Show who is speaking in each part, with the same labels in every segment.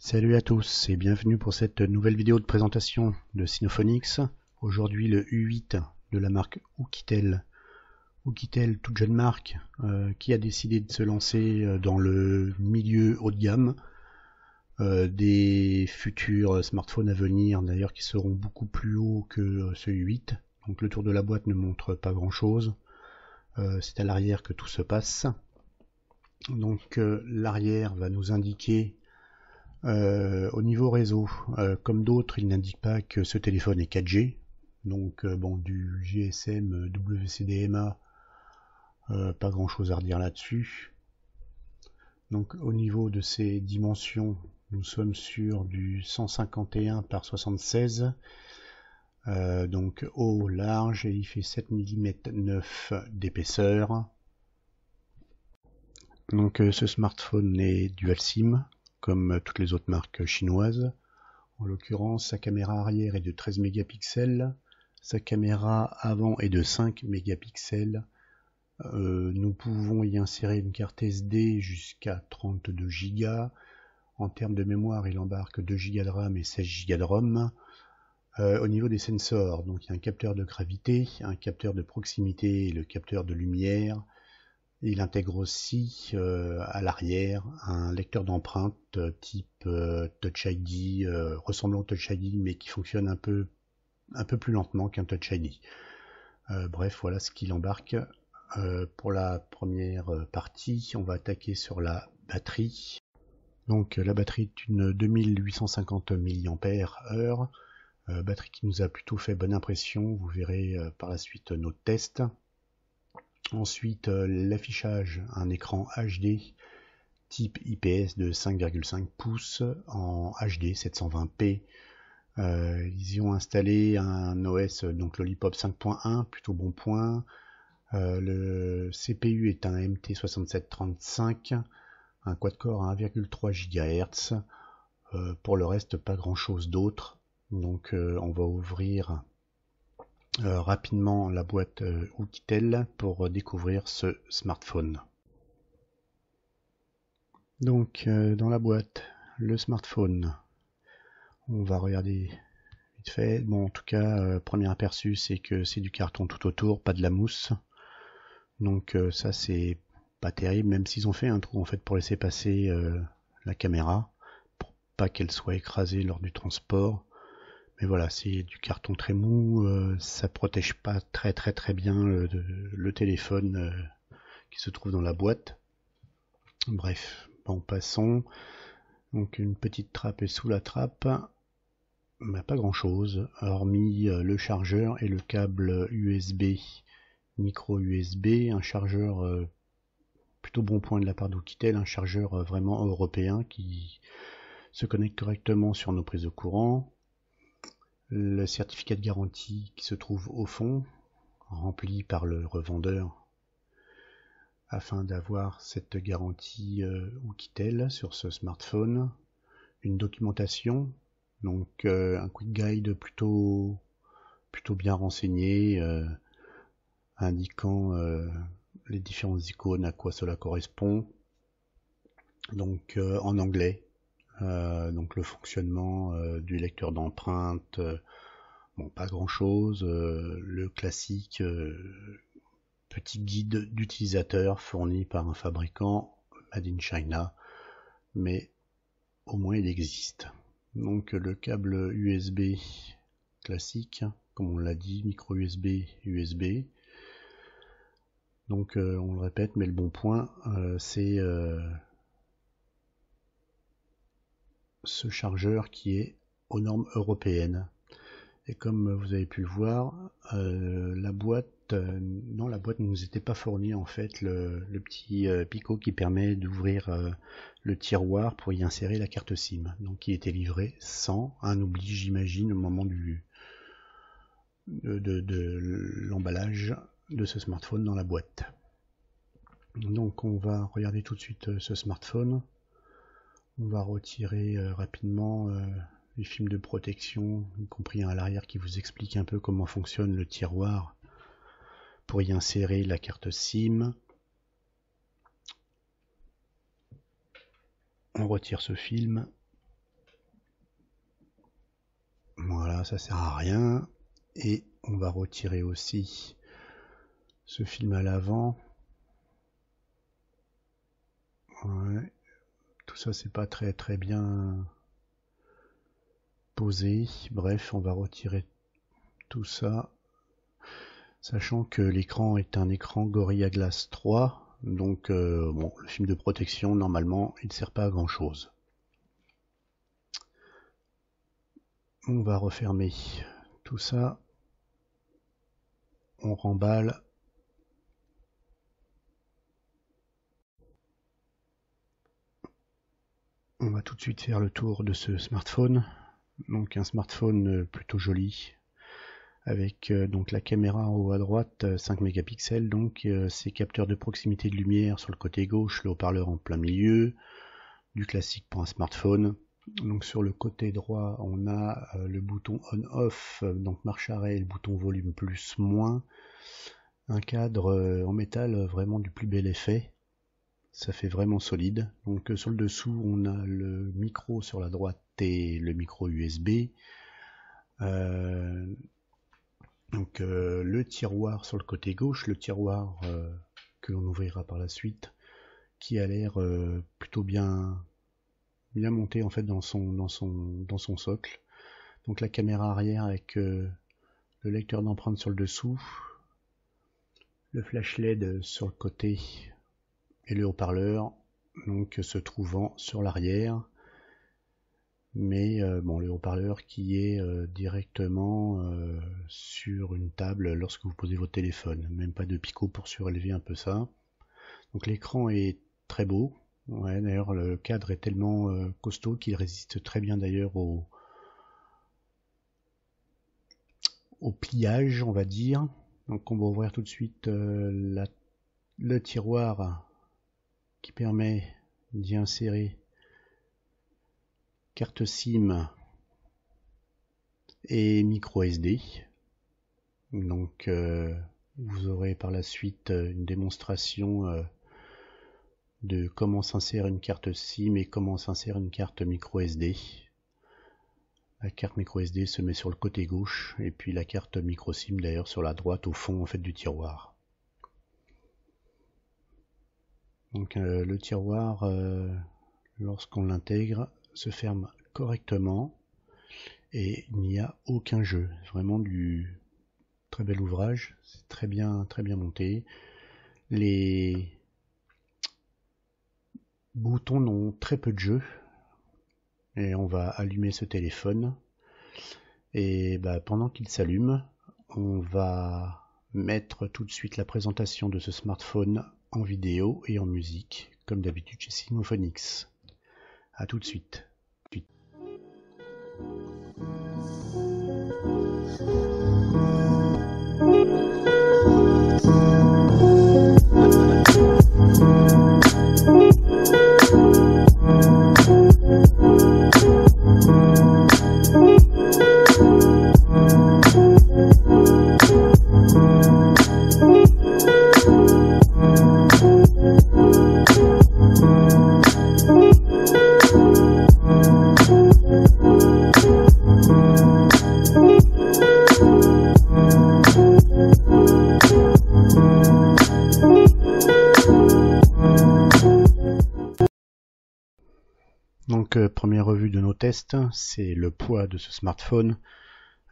Speaker 1: Salut à tous et bienvenue pour cette nouvelle vidéo de présentation de Sinophonix. Aujourd'hui le U8 de la marque Oukitel. Oukitel, toute jeune marque, euh, qui a décidé de se lancer euh, dans le milieu haut de gamme euh, des futurs euh, smartphones à venir, d'ailleurs qui seront beaucoup plus hauts que euh, ce 8. Donc le tour de la boîte ne montre pas grand-chose. C'est à l'arrière que tout se passe. Donc l'arrière va nous indiquer au niveau réseau, comme d'autres, il n'indique pas que ce téléphone est 4G. Donc bon, du GSM, WCDMA, pas grand-chose à redire là-dessus. Donc au niveau de ses dimensions, nous sommes sur du 151 par 76. Euh, donc haut, large, et il fait 7 mm 9 d'épaisseur. Donc euh, ce smartphone est dual SIM, comme toutes les autres marques chinoises. En l'occurrence, sa caméra arrière est de 13 mégapixels, sa caméra avant est de 5 mégapixels. Euh, nous pouvons y insérer une carte SD jusqu'à 32 Go, en termes de mémoire, il embarque 2 Go de RAM et 16 Go de ROM. Euh, au niveau des sensors, donc il y a un capteur de gravité, un capteur de proximité et le capteur de lumière. Il intègre aussi euh, à l'arrière un lecteur d'empreintes euh, type Touch ID, ressemblant au Touch ID mais qui fonctionne un peu, un peu plus lentement qu'un Touch ID. bref, voilà ce qu'il embarque. pour la première partie, on va attaquer sur la batterie. Donc euh, la batterie est une 2850 mAh, euh, batterie qui nous a plutôt fait bonne impression, vous verrez euh, par la suite nos tests. Ensuite l'affichage, un écran HD type IPS de 5,5 pouces en HD 720p. ils y ont installé un OS, donc Lollipop 5.1, plutôt bon point. le CPU est un MT6735 un quad-core à 1,3 gigahertz euh, pour le reste, pas grand-chose d'autre. Donc euh, on va ouvrir euh, rapidement la boîte outitel pour découvrir ce smartphone. Donc dans la boîte, le smartphone. On va regarder vite fait. Bon, en tout cas, premier aperçu, c'est que c'est du carton tout autour, pas de la mousse. Donc ça, c'est pas terrible, même s'ils ont fait un trou en fait pour laisser passer euh, la caméra, pour pas qu'elle soit écrasée lors du transport. Mais voilà, c'est du carton très mou, euh, ça protège pas très très très bien le, téléphone euh, qui se trouve dans la boîte. Bref, en passons. Donc une petite trappe est sous la trappe, Mais bah, pas grand chose, hormis le chargeur et le câble USB, micro USB, un chargeur plutôt bon point de la part d'Oukitel, un chargeur euh, vraiment européen qui se connecte correctement sur nos prises au courant. Le certificat de garantie qui se trouve au fond, rempli par le revendeur afin d'avoir cette garantie euh, Oukitel sur ce smartphone, une documentation, donc euh, un quick guide plutôt plutôt bien renseigné, indiquant les différentes icônes, à quoi cela correspond. Donc euh, en anglais, euh, donc le fonctionnement euh, du lecteur d'empreintes, bon pas grand chose, le classique petit guide d'utilisateur fourni par un fabricant Made in China, mais au moins il existe. Donc le câble USB classique, comme on l'a dit, micro USB, USB, donc euh, on le répète, mais le bon point, euh, c'est euh, ce chargeur qui est aux normes européennes. Et comme vous avez pu le voir, la boîte, non, la boîte ne nous était pas fournie en fait le, petit picot qui permet d'ouvrir le tiroir pour y insérer la carte SIM. Donc il était livré sans un oubli, j'imagine, au moment du, de l'emballage de ce smartphone dans la boîte. Donc on va regarder tout de suite euh, ce smartphone. On va retirer euh, rapidement euh, les films de protection, y compris un à l'arrière qui vous explique un peu comment fonctionne le tiroir pour y insérer la carte SIM. On retire ce film. Voilà, ça sert à rien. Et on va retirer aussi ce film à l'avant. Tout ça, c'est pas très très bien posé. Bref, on va retirer tout ça. Sachant que l'écran est un écran Gorilla Glass 3, donc euh, bon, le film de protection, normalement, il ne sert pas à grand chose. On va refermer tout ça. On remballe On va tout de suite faire le tour de ce smartphone. Donc un smartphone euh, plutôt joli avec euh, donc la caméra en haut à droite 5 euh, mégapixels donc ses capteurs de proximité de lumière sur le côté gauche, le haut-parleur en plein milieu, du classique pour un smartphone. Donc sur le côté droit, on a le bouton on/off, donc marche arrêt, le bouton volume plus moins, un cadre en métal vraiment du plus bel effet ça fait vraiment solide. Donc euh, sur le dessous, on a le micro sur la droite et le micro USB. Euh, donc euh, le tiroir sur le côté gauche, le tiroir que l'on ouvrira par la suite, qui a l'air plutôt bien bien monté en fait dans son son dans son socle. Donc la caméra arrière avec le lecteur d'empreintes sur le dessous, le flash LED sur le côté et le haut-parleur donc se trouvant sur l'arrière mais euh, bon le haut-parleur qui est euh, directement euh, sur une table lorsque vous posez votre téléphone même pas de picot pour surélever un peu ça donc l'écran est très beau d'ailleurs le cadre est tellement costaud qu'il résiste très bien d'ailleurs au au pliage on va dire donc on va ouvrir tout de suite le tiroir qui permet d'y insérer carte SIM et micro SD. Donc euh, vous aurez par la suite euh, une démonstration euh, de comment s'insère une carte SIM et comment s'insère une carte micro SD. La carte micro SD se met sur le côté gauche et puis la carte micro SIM d'ailleurs sur la droite au fond en fait du tiroir. Donc euh, le tiroir, euh, lorsqu'on l'intègre, se ferme correctement et il n'y a aucun jeu. Vraiment du très bel ouvrage, c'est très bien, très bien monté. Les boutons n'ont très peu de jeu. Et on va allumer ce téléphone. Et bah, pendant qu'il s'allume, on va mettre tout de suite la présentation de ce smartphone en vidéo et en musique, comme d'habitude chez Simophonix. A tout de suite. c'est le poids de ce smartphone.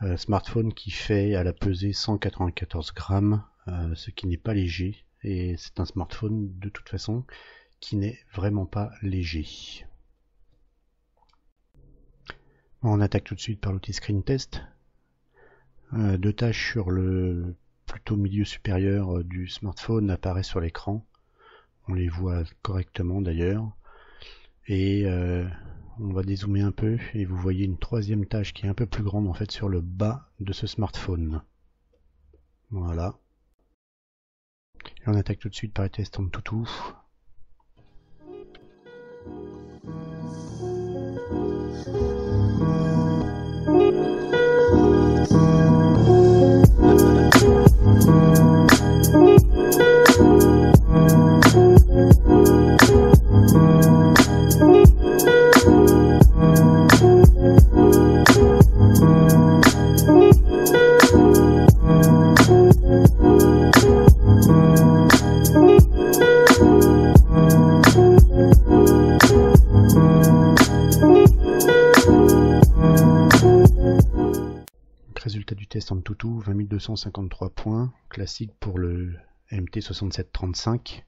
Speaker 1: Euh, smartphone qui fait à la pesée 194 grammes, euh, ce qui n'est pas léger. Et c'est un smartphone de toute façon qui n'est vraiment pas léger. On attaque tout de suite par l'outil Screen Test. Euh, deux tâches sur le plutôt milieu supérieur du smartphone apparaissent sur l'écran. On les voit correctement d'ailleurs. Et on va dézoomer un peu et vous voyez une troisième tâche qui est un peu plus grande en fait sur le bas de ce smartphone. Voilà. Et on attaque tout de suite par les tests en tout. tout 2253 points, classique pour le MT6735.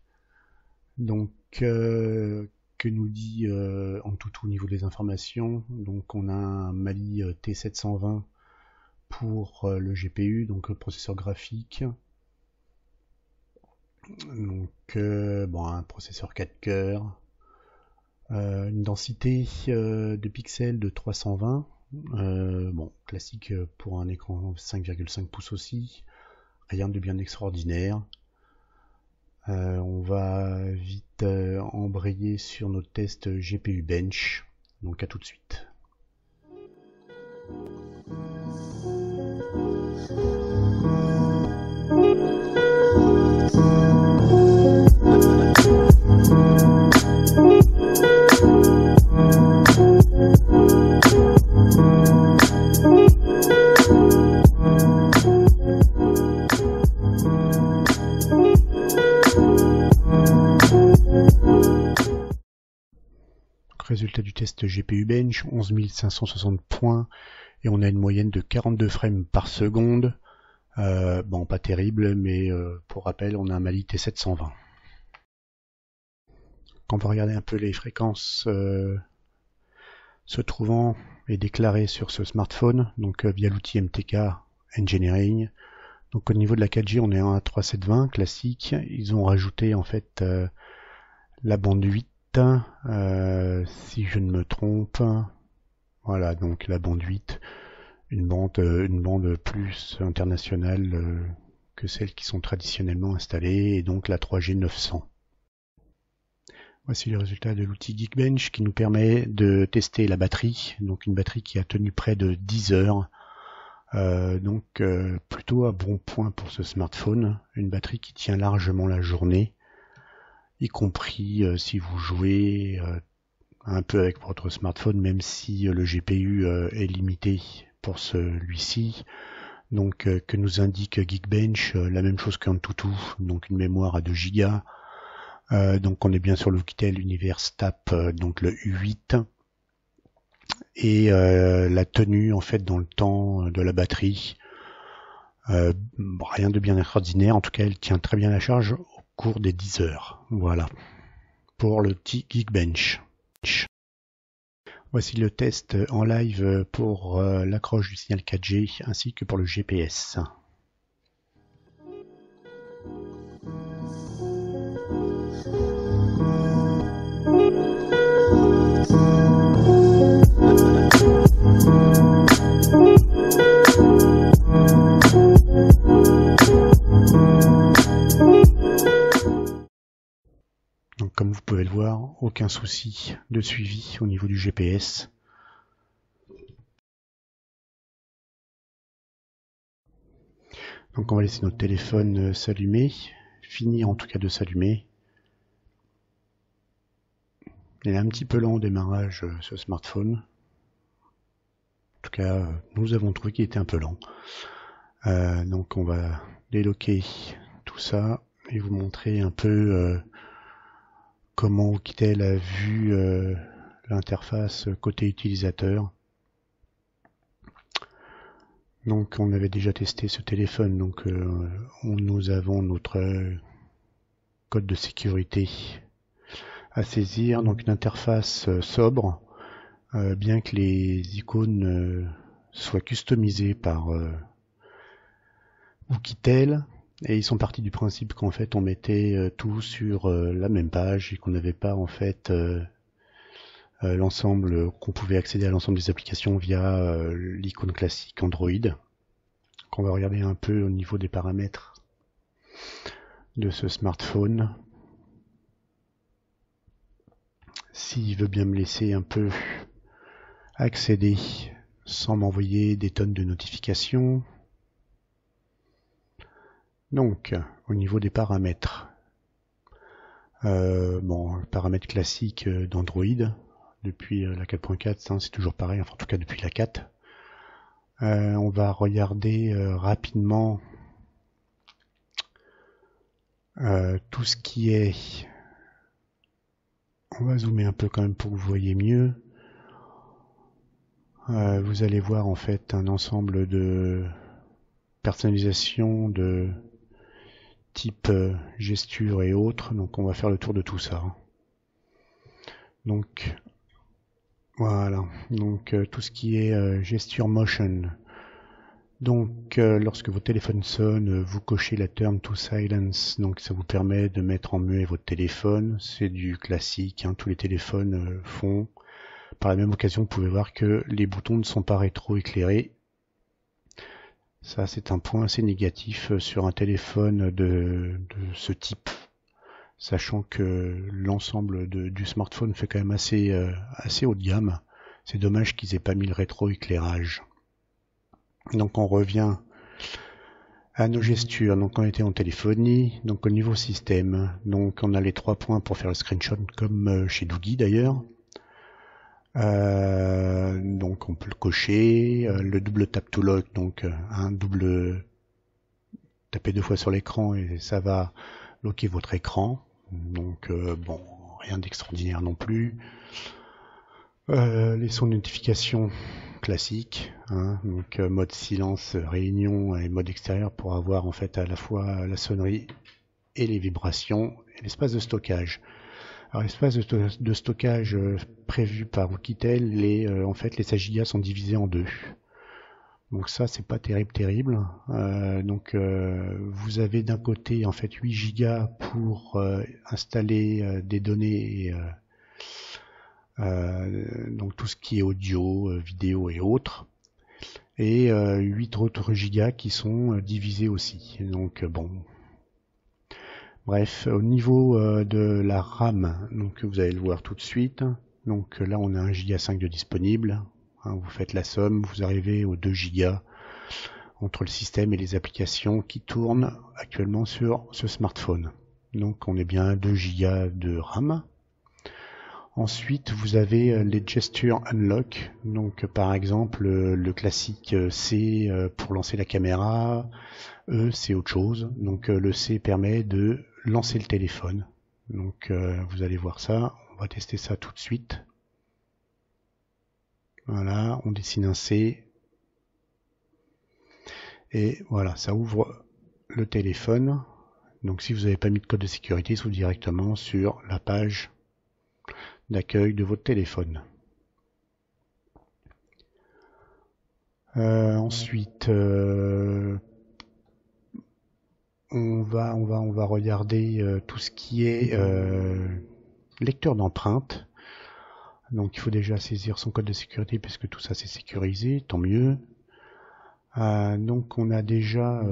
Speaker 1: Donc, euh, que nous dit euh, en tout au niveau des informations Donc, on a un Mali euh, T720 pour le GPU, donc le processeur graphique. Donc, bon, un processeur 4 coeurs une densité de pixels de 320, euh, bon, classique euh, pour un écran 5,5 pouces aussi. Rien de bien extraordinaire. Euh, on va vite embrayer sur nos tests GPU Bench. Donc à tout de suite. résultat du test GPU Bench, 11 560 points, et on a une moyenne de 42 frames par seconde. Euh, bon, pas terrible, mais euh, pour rappel, on a un Mali T720. Quand on va regarder un peu les fréquences euh, se trouvant et déclarées sur ce smartphone, donc via l'outil MTK Engineering, donc au niveau de la 4G, on est a 3720 classique. Ils ont rajouté en fait la bande 8 euh, si je ne me trompe. Voilà, donc la bande 8, une bande, euh, une bande plus internationale euh, que celles qui sont traditionnellement installées, et donc la 3G 900. Voici les résultats de l'outil Geekbench qui nous permet de tester la batterie, donc une batterie qui a tenu près de 10 heures. donc plutôt à bon point pour ce smartphone, une batterie qui tient largement la journée y compris euh, si vous jouez euh, un peu avec votre smartphone, même si euh, le GPU est limité pour celui-ci. Donc que nous indique Geekbench, la même chose qu'un toutou, donc une mémoire à 2 Go. donc on est bien sur kitel Universe TAP, donc le U8. Et la tenue en fait dans le temps de la batterie. rien de bien extraordinaire, en tout cas elle tient très bien la charge cours des 10 heures. Voilà. Pour le petit Geekbench. Voici le test en live pour euh, l'accroche du signal 4G ainsi que pour le GPS. comme vous pouvez le voir, aucun souci de suivi au niveau du GPS. Donc on va laisser notre téléphone euh, s'allumer, finir en tout cas de s'allumer. Il est un petit peu lent au démarrage euh, ce smartphone. En tout cas, euh, nous avons trouvé qu'il était un peu lent. donc on va déloquer tout ça et vous montrer un peu comment quitter a vu euh, l'interface côté utilisateur. Donc on avait déjà testé ce téléphone, donc euh, nous avons notre code de sécurité à saisir, donc une interface euh, sobre, bien que les icônes soient customisées par Oukitel. Et ils sont partis du principe qu'en fait on mettait euh, tout sur euh, la même page et qu'on n'avait pas en fait euh, l'ensemble, qu'on pouvait accéder à l'ensemble des applications via l'icône classique Android. Qu'on va regarder un peu au niveau des paramètres de ce smartphone. S'il veut bien me laisser un peu accéder sans m'envoyer des tonnes de notifications. Donc, au niveau des paramètres, euh, bon, le paramètre classique euh, d'Android, depuis euh, la 4.4, hein, c'est toujours pareil, enfin en tout cas depuis la 4. Euh, on va regarder rapidement tout ce qui est... On va zoomer un peu quand même pour que vous voyez mieux. vous allez voir en fait un ensemble de personnalisation de type euh, gesture et autres. Donc on va faire le tour de tout ça. Hein. Donc voilà, donc euh, tout ce qui est euh, gesture motion. Donc lorsque vos téléphones sonnent, vous cochez la term to silence, donc ça vous permet de mettre en muet votre téléphone, c'est du classique, hein. tous les téléphones font. Par la même occasion, vous pouvez voir que les boutons ne sont pas rétro-éclairés, ça, c'est un point assez négatif euh, sur un téléphone de, ce type, sachant que l'ensemble du smartphone fait quand même assez, euh, assez haut de gamme. C'est dommage qu'ils aient pas mis le rétroéclairage. Donc on revient à nos mhm. gestures. Donc on était en téléphonie, donc au niveau système. Donc on a les trois points pour faire le screenshot comme euh, chez Doogie d'ailleurs. Euh, donc on peut le cocher. Euh, le double tap to lock, donc euh, un double taper deux fois sur l'écran et ça va locker votre écran. Donc bon, rien d'extraordinaire non plus. les sons de notification classiques, hein, donc mode silence, réunion et mode extérieur pour avoir en fait à la fois la sonnerie et les vibrations et l'espace de stockage. Alors, l'espace de, stockage euh, prévu par Wikitel, les, euh, en fait, les 16 gigas sont divisés en deux. Donc ça, c'est pas terrible, terrible. Euh, donc vous avez d'un côté en fait 8 gigas pour installer des données, donc tout ce qui est audio, vidéo et autres, et 8 autres gigas qui sont divisés aussi. Donc bon, Bref, au niveau euh, de la RAM, donc vous allez le voir tout de suite. Donc euh, là, on a 1 giga 5 de disponible. Hein, vous faites la somme, vous arrivez aux 2 gigas entre le système et les applications qui tournent actuellement sur ce smartphone. Donc on est bien 2 gigas de RAM. Ensuite, vous avez euh, les gestures unlock. Donc, par exemple, le classique C pour lancer la caméra. E, c'est autre chose. Donc, le C permet de lancer le téléphone. Donc euh, vous allez voir ça, on va tester ça tout de suite. Voilà, on dessine un C. Et voilà, ça ouvre le téléphone. Donc si vous n'avez pas mis de code de sécurité, il directement sur la page d'accueil de votre téléphone. Euh, ensuite, euh, on va, on va, on va regarder euh, tout ce qui est euh, lecteur d'empreintes. Donc il faut déjà saisir son code de sécurité parce que tout ça c'est sécurisé, tant mieux. Euh, donc on a déjà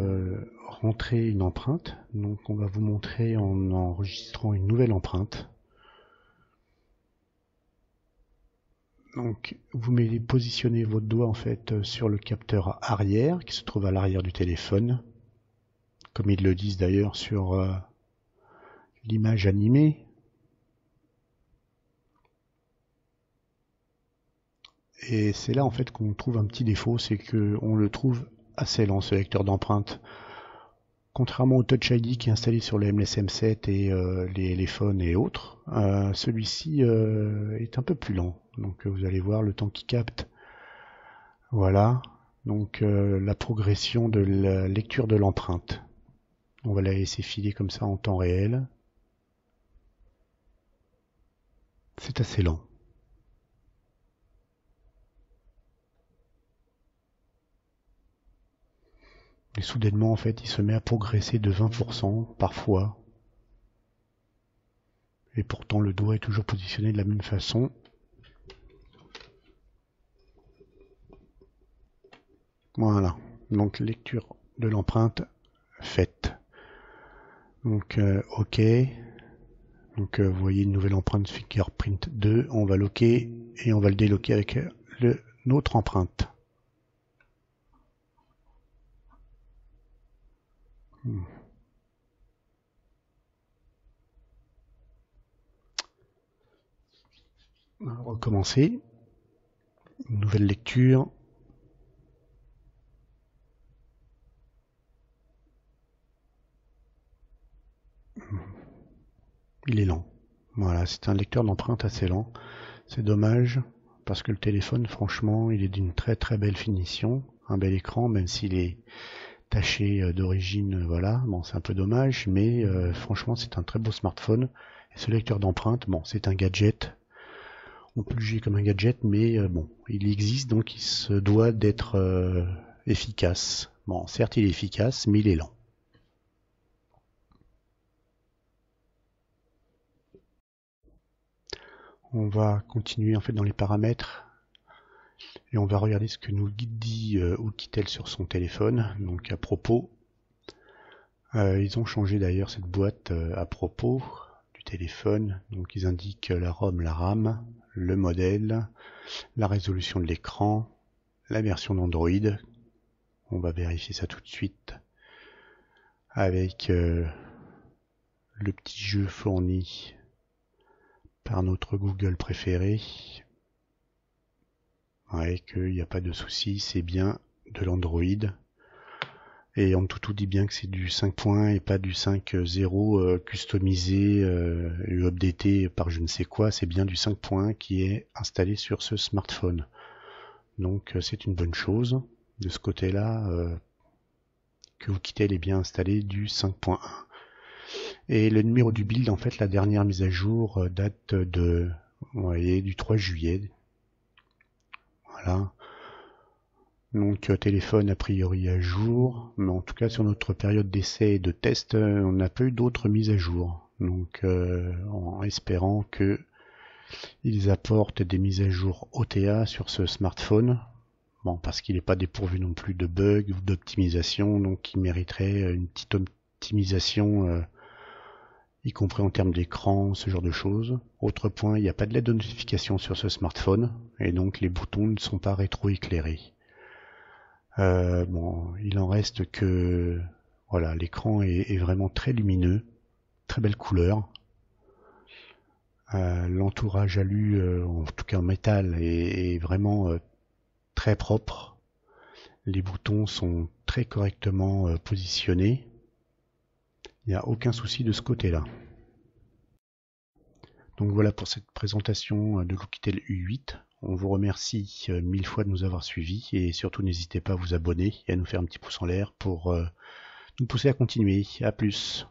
Speaker 1: rentré une empreinte. Donc on va vous montrer en enregistrant une nouvelle empreinte. Donc vous positionnez votre doigt en fait sur le capteur arrière qui se trouve à l'arrière du téléphone comme ils le disent d'ailleurs sur euh, l'image animée. Et c'est là en fait qu'on trouve un petit défaut, c'est qu'on le trouve assez lent ce lecteur d'empreintes. Contrairement au Touch ID qui est installé sur le MSM7 et euh, les téléphones et autres, euh, celui-ci est un peu plus lent. Donc vous allez voir le temps qu'il capte. Voilà, donc la progression de la lecture de l'empreinte. On va la laisser filer comme ça en temps réel. C'est assez lent. Et soudainement, en fait, il se met à progresser de 20% parfois. Et pourtant, le doigt est toujours positionné de la même façon. Voilà. Donc, lecture de l'empreinte faite. Donc euh, OK. Donc euh, vous voyez une nouvelle empreinte fingerprint 2. On va loquer et on va le déloquer avec euh, le, notre empreinte. Hmm. On va recommencer. nouvelle lecture. il est lent. Voilà, c'est un lecteur d'empreintes assez lent. C'est dommage parce que le téléphone, franchement, il est d'une très très belle finition, un bel écran, même s'il est taché euh, d'origine, euh, voilà, bon, c'est un peu dommage, mais euh, franchement, c'est un très beau smartphone. Et ce lecteur d'empreintes, bon, c'est un gadget. On peut le juger comme un gadget, mais bon, il existe, donc il se doit d'être efficace. Bon, certes, il est efficace, mais il est lent. on va continuer en fait dans les paramètres et on va regarder ce que nous dit euh, sur son téléphone. Donc à propos, euh, ils ont changé d'ailleurs cette boîte euh, à propos du téléphone. Donc ils indiquent la ROM, la RAM, le modèle, la résolution de l'écran, la version d'Android. On va vérifier ça tout de suite avec euh, le petit jeu fourni par notre Google préféré. Ouais, qu'il n'y a pas de souci, c'est bien de l'Android. Et tout tout dit bien que c'est du 5.1 et pas du 5.0 euh, euh, customisé euh, et updaté par je ne sais quoi. C'est bien du 5.1 qui est installé sur ce smartphone. Donc euh, c'est une bonne chose de ce côté-là que vous quittez les biens installés du 5.1. Et le numéro du build, en fait, la dernière mise à jour euh, date de, vous voyez, du 3 juillet. Voilà. Donc euh, téléphone a priori à jour, mais en tout cas sur notre période d'essai et de test, euh, on n'a pas eu d'autres mises à jour. Donc en espérant que ils apportent des mises à jour OTA sur ce smartphone. Bon, parce qu'il n'est pas dépourvu non plus de bugs ou d'optimisation, donc il mériterait une petite optimisation y compris en termes d'écran, ce genre de choses. Autre point, il n'y a pas de LED de notification sur ce smartphone, et donc les boutons ne sont pas rétroéclairés. Euh, bon, il en reste que voilà, l'écran est, vraiment très lumineux, très belle couleur. Euh, l'entourage alu, euh, en tout cas en métal, est vraiment euh, très propre. Les boutons sont très correctement positionnés. Il n'y a aucun souci de ce côté-là. Donc voilà pour cette présentation euh, de Lookitel U8. On vous remercie euh, mille fois de nous avoir suivis et surtout n'hésitez pas à vous abonner et à nous faire un petit pouce en l'air pour euh, nous pousser à continuer. A plus.